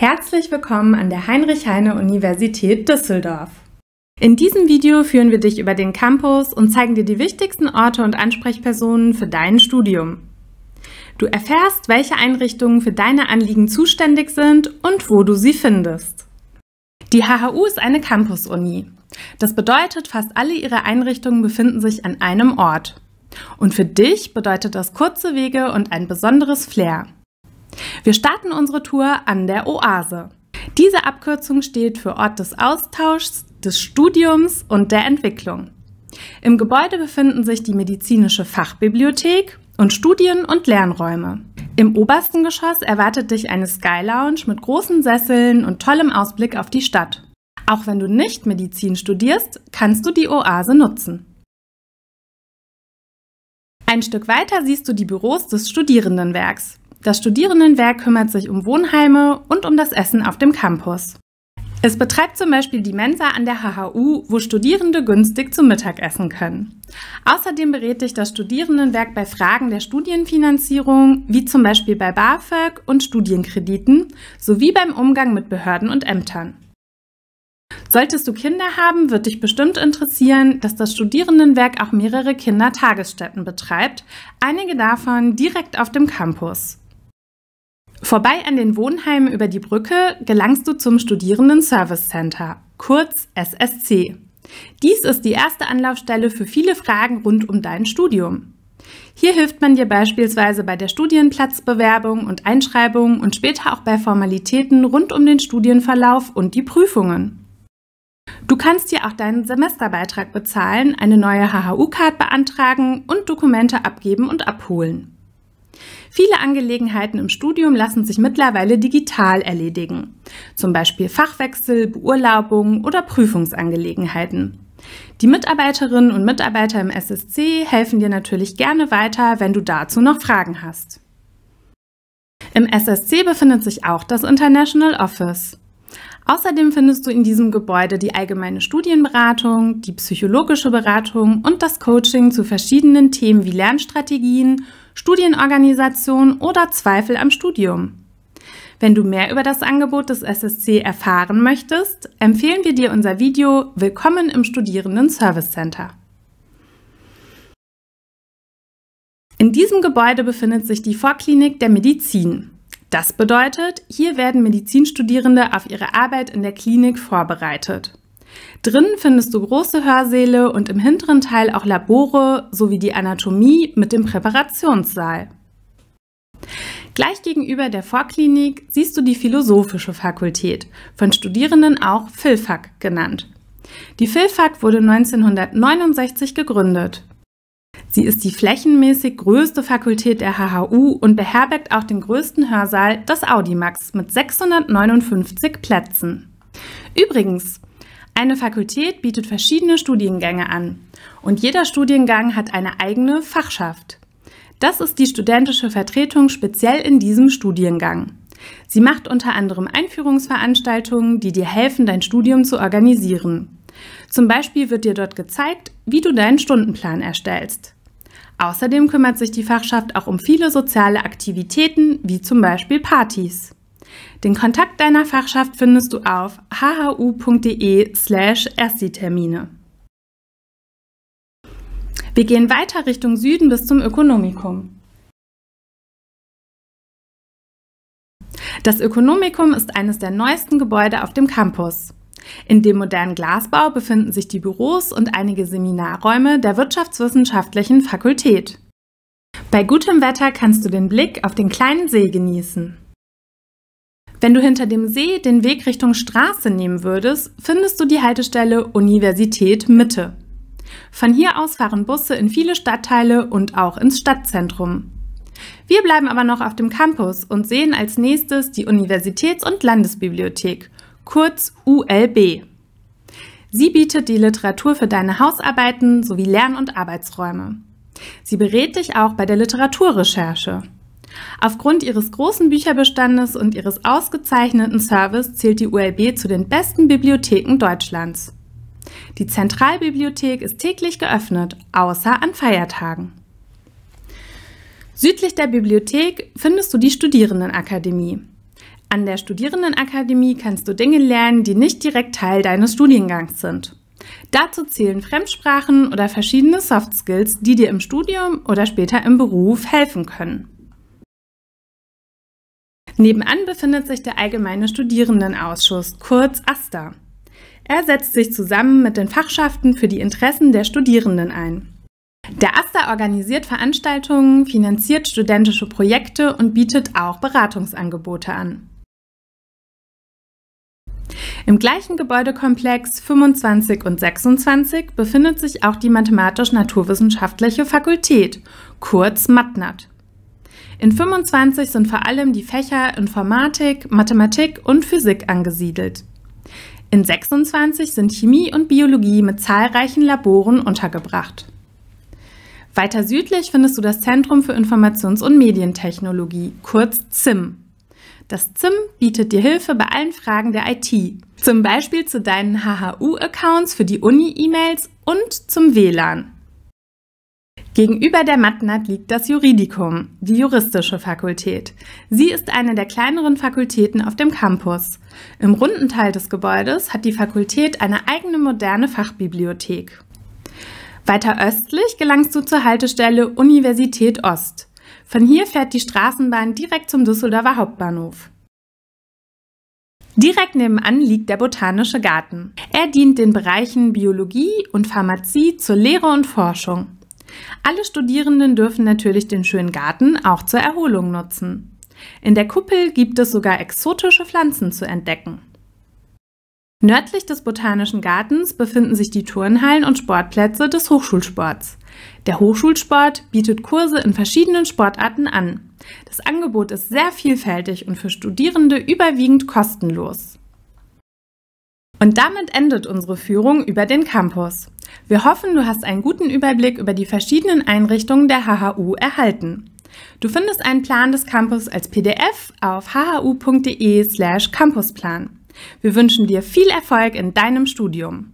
Herzlich willkommen an der Heinrich-Heine-Universität Düsseldorf. In diesem Video führen wir dich über den Campus und zeigen dir die wichtigsten Orte und Ansprechpersonen für dein Studium. Du erfährst, welche Einrichtungen für deine Anliegen zuständig sind und wo du sie findest. Die HHU ist eine Campus-Uni. Das bedeutet, fast alle ihre Einrichtungen befinden sich an einem Ort. Und für dich bedeutet das kurze Wege und ein besonderes Flair. Wir starten unsere Tour an der Oase. Diese Abkürzung steht für Ort des Austauschs, des Studiums und der Entwicklung. Im Gebäude befinden sich die medizinische Fachbibliothek und Studien- und Lernräume. Im obersten Geschoss erwartet dich eine Sky Lounge mit großen Sesseln und tollem Ausblick auf die Stadt. Auch wenn du nicht Medizin studierst, kannst du die Oase nutzen. Ein Stück weiter siehst du die Büros des Studierendenwerks. Das Studierendenwerk kümmert sich um Wohnheime und um das Essen auf dem Campus. Es betreibt zum Beispiel die Mensa an der HHU, wo Studierende günstig zum Mittag essen können. Außerdem berät dich das Studierendenwerk bei Fragen der Studienfinanzierung, wie zum Beispiel bei BAföG und Studienkrediten, sowie beim Umgang mit Behörden und Ämtern. Solltest du Kinder haben, wird dich bestimmt interessieren, dass das Studierendenwerk auch mehrere Kindertagesstätten betreibt, einige davon direkt auf dem Campus. Vorbei an den Wohnheimen über die Brücke gelangst du zum Studierenden Service Center, kurz SSC. Dies ist die erste Anlaufstelle für viele Fragen rund um dein Studium. Hier hilft man dir beispielsweise bei der Studienplatzbewerbung und Einschreibung und später auch bei Formalitäten rund um den Studienverlauf und die Prüfungen. Du kannst hier auch deinen Semesterbeitrag bezahlen, eine neue HHU-Card beantragen und Dokumente abgeben und abholen. Viele Angelegenheiten im Studium lassen sich mittlerweile digital erledigen, zum Beispiel Fachwechsel, Beurlaubung oder Prüfungsangelegenheiten. Die Mitarbeiterinnen und Mitarbeiter im SSC helfen dir natürlich gerne weiter, wenn du dazu noch Fragen hast. Im SSC befindet sich auch das International Office. Außerdem findest du in diesem Gebäude die allgemeine Studienberatung, die psychologische Beratung und das Coaching zu verschiedenen Themen wie Lernstrategien, Studienorganisation oder Zweifel am Studium. Wenn du mehr über das Angebot des SSC erfahren möchtest, empfehlen wir dir unser Video Willkommen im Studierenden Service Center. In diesem Gebäude befindet sich die Vorklinik der Medizin. Das bedeutet, hier werden Medizinstudierende auf ihre Arbeit in der Klinik vorbereitet. Drinnen findest du große Hörsäle und im hinteren Teil auch Labore sowie die Anatomie mit dem Präparationssaal. Gleich gegenüber der Vorklinik siehst du die Philosophische Fakultät, von Studierenden auch Philfak genannt. Die Philfak wurde 1969 gegründet. Sie ist die flächenmäßig größte Fakultät der HHU und beherbergt auch den größten Hörsaal, des Audimax, mit 659 Plätzen. Übrigens, eine Fakultät bietet verschiedene Studiengänge an und jeder Studiengang hat eine eigene Fachschaft. Das ist die studentische Vertretung speziell in diesem Studiengang. Sie macht unter anderem Einführungsveranstaltungen, die dir helfen, dein Studium zu organisieren. Zum Beispiel wird dir dort gezeigt, wie du deinen Stundenplan erstellst. Außerdem kümmert sich die Fachschaft auch um viele soziale Aktivitäten, wie zum Beispiel Partys. Den Kontakt deiner Fachschaft findest du auf hhu.de slash Termine. Wir gehen weiter Richtung Süden bis zum Ökonomikum. Das Ökonomikum ist eines der neuesten Gebäude auf dem Campus. In dem modernen Glasbau befinden sich die Büros und einige Seminarräume der Wirtschaftswissenschaftlichen Fakultät. Bei gutem Wetter kannst du den Blick auf den kleinen See genießen. Wenn du hinter dem See den Weg Richtung Straße nehmen würdest, findest du die Haltestelle Universität Mitte. Von hier aus fahren Busse in viele Stadtteile und auch ins Stadtzentrum. Wir bleiben aber noch auf dem Campus und sehen als nächstes die Universitäts- und Landesbibliothek kurz ULB. Sie bietet die Literatur für deine Hausarbeiten sowie Lern- und Arbeitsräume. Sie berät dich auch bei der Literaturrecherche. Aufgrund ihres großen Bücherbestandes und ihres ausgezeichneten Service zählt die ULB zu den besten Bibliotheken Deutschlands. Die Zentralbibliothek ist täglich geöffnet, außer an Feiertagen. Südlich der Bibliothek findest du die Studierendenakademie. An der Studierendenakademie kannst du Dinge lernen, die nicht direkt Teil deines Studiengangs sind. Dazu zählen Fremdsprachen oder verschiedene Soft Skills, die dir im Studium oder später im Beruf helfen können. Nebenan befindet sich der Allgemeine Studierendenausschuss, kurz AStA. Er setzt sich zusammen mit den Fachschaften für die Interessen der Studierenden ein. Der AStA organisiert Veranstaltungen, finanziert studentische Projekte und bietet auch Beratungsangebote an. Im gleichen Gebäudekomplex 25 und 26 befindet sich auch die Mathematisch-Naturwissenschaftliche Fakultät, kurz MATNAT. In 25 sind vor allem die Fächer Informatik, Mathematik und Physik angesiedelt. In 26 sind Chemie und Biologie mit zahlreichen Laboren untergebracht. Weiter südlich findest du das Zentrum für Informations- und Medientechnologie, kurz ZIM. Das ZIM bietet dir Hilfe bei allen Fragen der IT, zum Beispiel zu deinen HHU-Accounts für die Uni-E-Mails und zum WLAN. Gegenüber der MatNat liegt das Juridikum, die juristische Fakultät. Sie ist eine der kleineren Fakultäten auf dem Campus. Im runden Teil des Gebäudes hat die Fakultät eine eigene moderne Fachbibliothek. Weiter östlich gelangst du zur Haltestelle Universität Ost. Von hier fährt die Straßenbahn direkt zum Düsseldorfer Hauptbahnhof. Direkt nebenan liegt der Botanische Garten. Er dient den Bereichen Biologie und Pharmazie zur Lehre und Forschung. Alle Studierenden dürfen natürlich den schönen Garten auch zur Erholung nutzen. In der Kuppel gibt es sogar exotische Pflanzen zu entdecken. Nördlich des Botanischen Gartens befinden sich die Turnhallen und Sportplätze des Hochschulsports. Der Hochschulsport bietet Kurse in verschiedenen Sportarten an. Das Angebot ist sehr vielfältig und für Studierende überwiegend kostenlos. Und damit endet unsere Führung über den Campus. Wir hoffen, du hast einen guten Überblick über die verschiedenen Einrichtungen der HHU erhalten. Du findest einen Plan des Campus als PDF auf hhu.de slash Campusplan. Wir wünschen dir viel Erfolg in deinem Studium.